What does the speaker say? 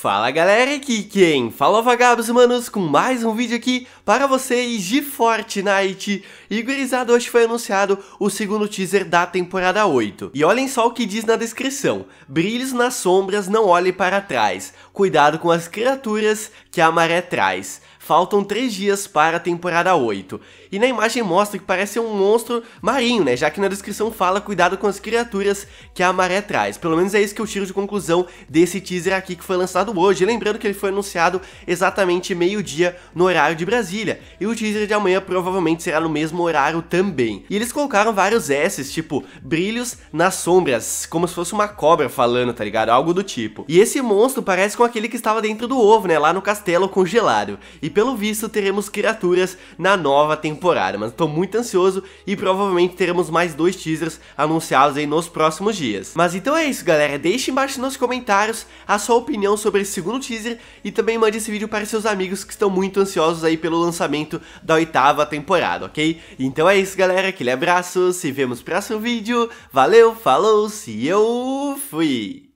Fala galera, aqui quem? Fala vagabos manos com mais um vídeo aqui para vocês de Fortnite E hoje foi anunciado o segundo teaser da temporada 8 E olhem só o que diz na descrição Brilhos nas sombras, não olhe para trás Cuidado com as criaturas que a maré traz Faltam 3 dias para a temporada 8. E na imagem mostra que parece um monstro marinho, né? Já que na descrição fala cuidado com as criaturas que a maré traz. Pelo menos é isso que eu tiro de conclusão desse teaser aqui que foi lançado lançado hoje, lembrando que ele foi anunciado exatamente meio-dia no horário de Brasília, e o teaser de amanhã provavelmente será no mesmo horário também. E eles colocaram vários S's, tipo brilhos nas sombras, como se fosse uma cobra falando, tá ligado? Algo do tipo. E esse monstro parece com aquele que estava dentro do ovo, né? Lá no castelo congelado. E pelo visto teremos criaturas na nova temporada, mas tô muito ansioso e provavelmente teremos mais dois teasers anunciados aí nos próximos dias. Mas então é isso, galera. Deixe embaixo nos comentários a sua opinião sobre sobre esse segundo teaser e também mande esse vídeo para seus amigos que estão muito ansiosos aí pelo lançamento da oitava temporada, ok? Então é isso, galera. Aquele abraço, se vemos no próximo vídeo. Valeu, falou, se eu fui!